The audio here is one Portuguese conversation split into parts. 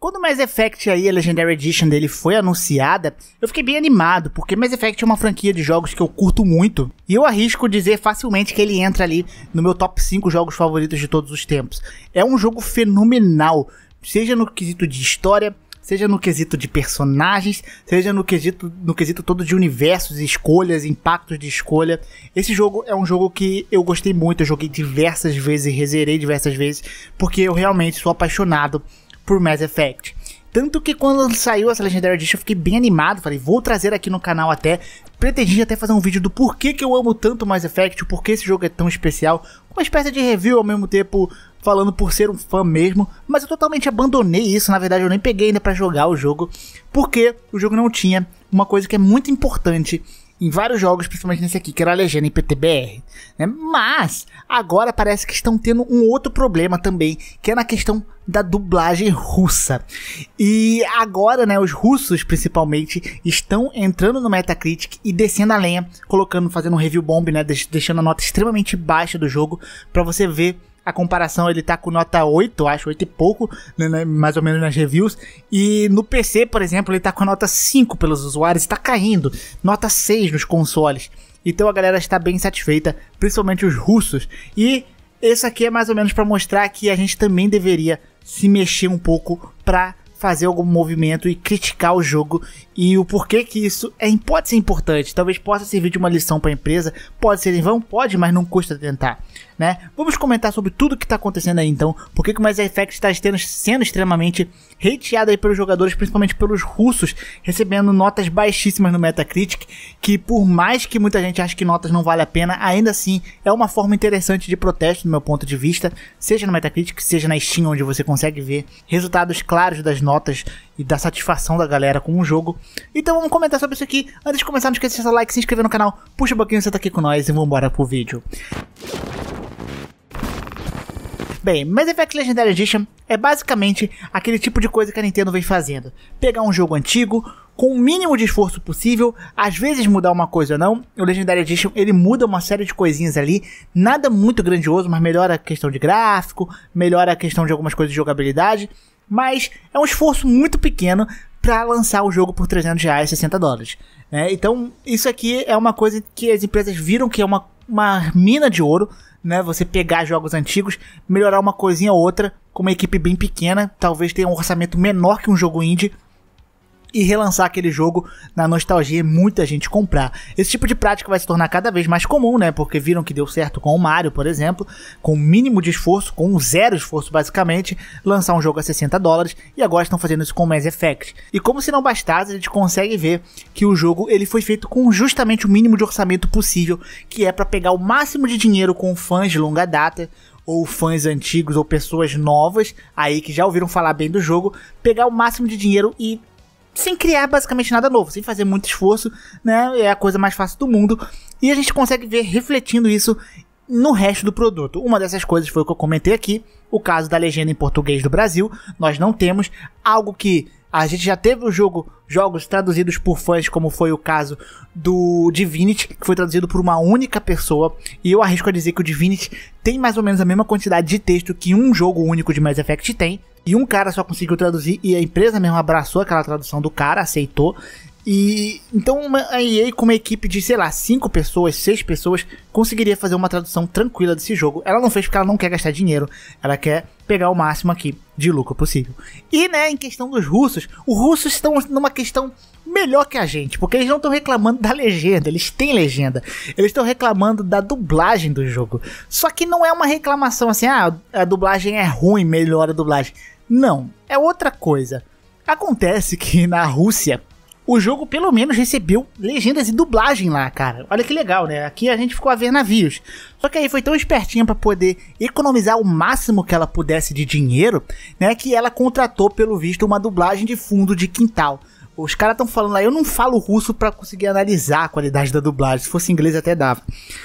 Quando o Mass Effect aí, a Legendary Edition dele foi anunciada, eu fiquei bem animado, porque Mass Effect é uma franquia de jogos que eu curto muito, e eu arrisco dizer facilmente que ele entra ali no meu top 5 jogos favoritos de todos os tempos. É um jogo fenomenal, seja no quesito de história, seja no quesito de personagens, seja no quesito, no quesito todo de universos, escolhas, impactos de escolha. Esse jogo é um jogo que eu gostei muito, eu joguei diversas vezes, reserei diversas vezes, porque eu realmente sou apaixonado por Mass Effect. Tanto que quando saiu essa Legendary Edition eu fiquei bem animado, falei, vou trazer aqui no canal até. Pretendi até fazer um vídeo do porquê que eu amo tanto Mass Effect, porquê esse jogo é tão especial. Uma espécie de review ao mesmo tempo falando por ser um fã mesmo, mas eu totalmente abandonei isso, na verdade eu nem peguei ainda para jogar o jogo, porque o jogo não tinha uma coisa que é muito importante em vários jogos, principalmente nesse aqui, que era a legenda em PTBR. Né? Mas agora parece que estão tendo um outro problema também, que é na questão da dublagem russa. E agora, né, os russos principalmente estão entrando no Metacritic e descendo a lenha, colocando, fazendo um review bomb, né, deixando a nota extremamente baixa do jogo para você ver a comparação ele tá com nota 8, acho, 8 e pouco, né, né, mais ou menos nas reviews. E no PC, por exemplo, ele tá com nota 5 pelos usuários, está caindo. Nota 6 nos consoles. Então a galera está bem satisfeita, principalmente os russos. E isso aqui é mais ou menos para mostrar que a gente também deveria se mexer um pouco para fazer algum movimento e criticar o jogo e o porquê que isso é, pode ser importante. Talvez possa servir de uma lição para a empresa, pode ser em vão, pode, mas não custa tentar né? Vamos comentar sobre tudo que está acontecendo aí então, por que o Mass Effect tá está sendo extremamente hateado aí pelos jogadores, principalmente pelos russos, recebendo notas baixíssimas no Metacritic, que por mais que muita gente ache que notas não vale a pena, ainda assim é uma forma interessante de protesto do meu ponto de vista, seja no Metacritic, seja na Steam, onde você consegue ver resultados claros das notas e da satisfação da galera com o jogo. Então vamos comentar sobre isso aqui. Antes de começar, não esqueça de deixar like, se inscrever no canal, puxa o um pouquinho, senta tá aqui com nós e vambora pro vídeo. Bem, Mass Effect Legendary Edition é basicamente aquele tipo de coisa que a Nintendo vem fazendo: pegar um jogo antigo, com o mínimo de esforço possível, às vezes mudar uma coisa ou não. O Legendary Edition ele muda uma série de coisinhas ali, nada muito grandioso, mas melhora a questão de gráfico, melhora a questão de algumas coisas de jogabilidade. Mas é um esforço muito pequeno para lançar o jogo por 300 reais, 60 dólares. Né? Então, isso aqui é uma coisa que as empresas viram que é uma, uma mina de ouro né? Você pegar jogos antigos, melhorar uma coisinha ou outra, com uma equipe bem pequena, talvez tenha um orçamento menor que um jogo indie, e relançar aquele jogo na nostalgia e muita gente comprar. Esse tipo de prática vai se tornar cada vez mais comum, né? Porque viram que deu certo com o Mario, por exemplo, com o mínimo de esforço, com zero esforço basicamente, lançar um jogo a 60 dólares e agora estão fazendo isso com o Mass Effect. E como se não bastasse, a gente consegue ver que o jogo ele foi feito com justamente o mínimo de orçamento possível, que é para pegar o máximo de dinheiro com fãs de longa data, ou fãs antigos ou pessoas novas aí que já ouviram falar bem do jogo, pegar o máximo de dinheiro e sem criar basicamente nada novo, sem fazer muito esforço, né? É a coisa mais fácil do mundo. E a gente consegue ver refletindo isso no resto do produto. Uma dessas coisas foi o que eu comentei aqui, o caso da legenda em português do Brasil. Nós não temos algo que a gente já teve o jogo, jogos traduzidos por fãs, como foi o caso do Divinity, que foi traduzido por uma única pessoa, e eu arrisco a dizer que o Divinity tem mais ou menos a mesma quantidade de texto que um jogo único de Mass Effect tem, e um cara só conseguiu traduzir e a empresa mesmo abraçou aquela tradução do cara, aceitou e então uma, a EA com uma equipe de, sei lá, cinco pessoas, seis pessoas, conseguiria fazer uma tradução tranquila desse jogo. Ela não fez porque ela não quer gastar dinheiro, ela quer pegar o máximo aqui de lucro possível. E, né, em questão dos russos, os russos estão numa questão melhor que a gente, porque eles não estão reclamando da legenda, eles têm legenda. Eles estão reclamando da dublagem do jogo. Só que não é uma reclamação assim, ah, a dublagem é ruim, melhora a dublagem. Não, é outra coisa. Acontece que na Rússia o jogo pelo menos recebeu legendas e dublagem lá, cara. Olha que legal, né? Aqui a gente ficou a ver navios. Só que aí foi tão espertinha para poder economizar o máximo que ela pudesse de dinheiro, né? Que ela contratou, pelo visto, uma dublagem de fundo de quintal. Os caras estão falando lá, eu não falo russo para conseguir analisar a qualidade da dublagem. Se fosse inglês até dava.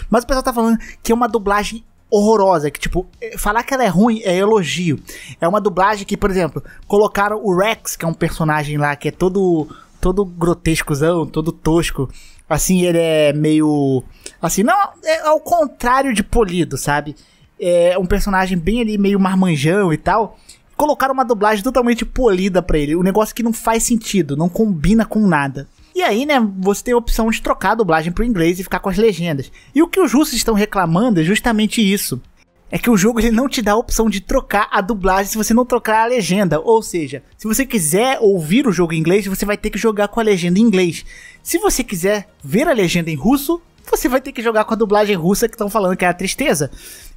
Mas o pessoal tá falando que é uma dublagem horrorosa, que tipo, eh, falar que ela é ruim é elogio. É uma dublagem que, por exemplo, colocaram o Rex, que é um personagem lá que é todo todo grotescozão, todo tosco. Assim, ele é meio. Assim, não. É ao contrário de polido, sabe? É um personagem bem ali, meio marmanjão e tal. Colocaram uma dublagem totalmente polida para ele. Um negócio que não faz sentido, não combina com nada. E aí, né, você tem a opção de trocar a dublagem pro inglês e ficar com as legendas. E o que os russos estão reclamando é justamente isso é que o jogo ele não te dá a opção de trocar a dublagem se você não trocar a legenda. Ou seja, se você quiser ouvir o jogo em inglês, você vai ter que jogar com a legenda em inglês. Se você quiser ver a legenda em russo, você vai ter que jogar com a dublagem russa que estão falando que é a tristeza.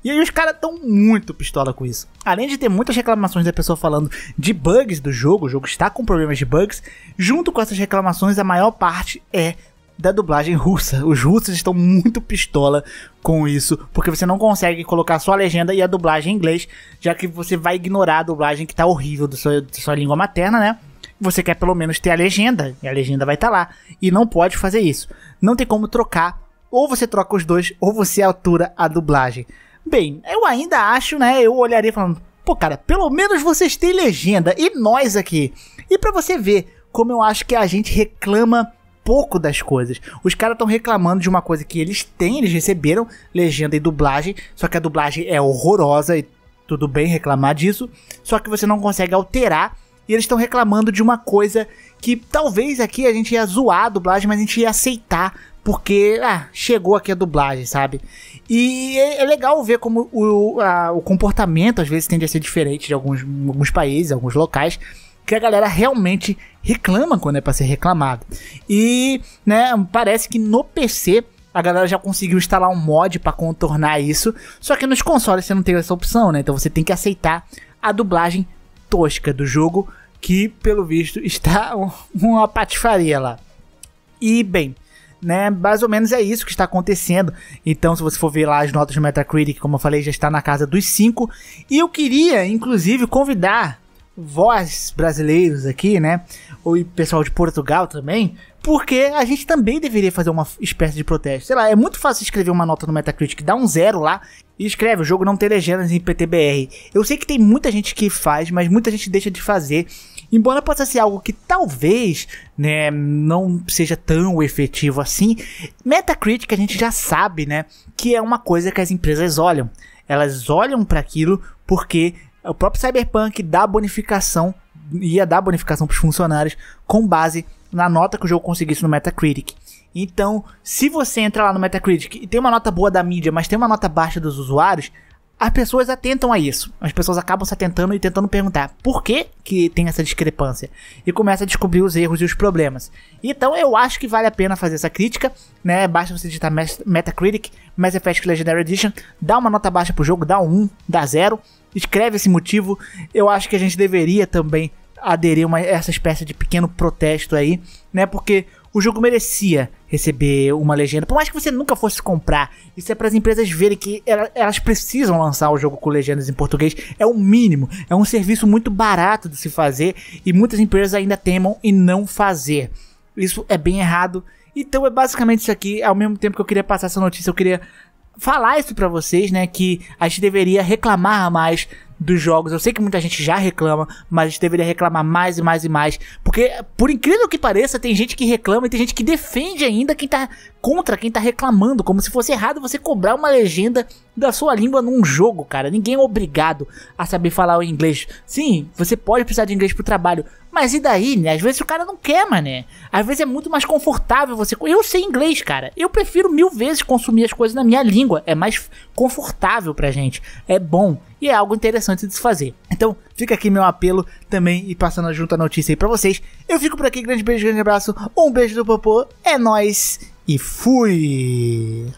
E aí os caras estão muito pistola com isso. Além de ter muitas reclamações da pessoa falando de bugs do jogo, o jogo está com problemas de bugs, junto com essas reclamações, a maior parte é da dublagem russa. Os russos estão muito pistola com isso, porque você não consegue colocar a sua legenda e a dublagem em inglês, já que você vai ignorar a dublagem que tá horrível da sua, sua língua materna, né? Você quer pelo menos ter a legenda, e a legenda vai estar tá lá, e não pode fazer isso. Não tem como trocar, ou você troca os dois, ou você altura a dublagem. Bem, eu ainda acho, né? Eu olharia falando, pô, cara, pelo menos vocês têm legenda, e nós aqui. E para você ver como eu acho que a gente reclama pouco das coisas. Os caras estão reclamando de uma coisa que eles têm, eles receberam legenda e dublagem, só que a dublagem é horrorosa e tudo bem reclamar disso, só que você não consegue alterar. E eles estão reclamando de uma coisa que talvez aqui a gente ia zoar a dublagem, mas a gente ia aceitar, porque ah, chegou aqui a dublagem, sabe? E é, é legal ver como o, a, o comportamento às vezes tende a ser diferente de alguns, alguns países, alguns locais que a galera realmente reclama quando é para ser reclamado. E, né, parece que no PC a galera já conseguiu instalar um mod para contornar isso, só que nos consoles você não tem essa opção, né? Então você tem que aceitar a dublagem tosca do jogo, que pelo visto está uma patifaria lá. E bem, né, mais ou menos é isso que está acontecendo. Então, se você for ver lá as notas do Metacritic, como eu falei, já está na casa dos 5. E eu queria, inclusive, convidar vós brasileiros aqui, né? Ou pessoal de Portugal também, porque a gente também deveria fazer uma espécie de protesto. Sei lá, é muito fácil escrever uma nota no Metacritic, dá um zero lá e escreve, o jogo não tem legendas em PTBR. Eu sei que tem muita gente que faz, mas muita gente deixa de fazer. Embora possa ser algo que talvez, né, não seja tão efetivo assim, Metacritic a gente já sabe, né, que é uma coisa que as empresas olham. Elas olham para aquilo porque o próprio Cyberpunk dá bonificação, ia dar bonificação para os funcionários com base na nota que o jogo conseguisse no Metacritic. Então, se você entra lá no Metacritic e tem uma nota boa da mídia, mas tem uma nota baixa dos usuários, as pessoas atentam a isso. As pessoas acabam se atentando e tentando perguntar por que, que tem essa discrepância. E começa a descobrir os erros e os problemas. Então eu acho que vale a pena fazer essa crítica, né? Basta você digitar Metacritic, Mass Effect Legendary Edition, dá uma nota baixa pro jogo, dá um 1, dá 0, escreve esse motivo. Eu acho que a gente deveria também aderir a essa espécie de pequeno protesto aí, né? Porque o jogo merecia receber uma legenda. Por mais que você nunca fosse comprar, isso é para as empresas verem que elas precisam lançar o jogo com legendas em português. É o mínimo. É um serviço muito barato de se fazer e muitas empresas ainda temam em não fazer. Isso é bem errado. Então é basicamente isso aqui. Ao mesmo tempo que eu queria passar essa notícia, eu queria falar isso para vocês, né? Que a gente deveria reclamar mais dos jogos. Eu sei que muita gente já reclama, mas a gente deveria reclamar mais e mais e mais. Porque, por incrível que pareça, tem gente que reclama e tem gente que defende ainda quem tá contra, quem tá reclamando. Como se fosse errado você cobrar uma legenda da sua língua num jogo, cara. Ninguém é obrigado a saber falar o inglês. Sim, você pode precisar de inglês pro trabalho, mas e daí, né? Às vezes o cara não quer, mané. Às vezes é muito mais confortável você. Eu sei inglês, cara. Eu prefiro mil vezes consumir as coisas na minha língua. É mais confortável pra gente. É bom e é algo interessante de se fazer. Então, fica aqui meu apelo também e passando junto a notícia aí pra vocês. Eu fico por aqui. Grande beijo, grande abraço. Um beijo do Popô. É nós e fui!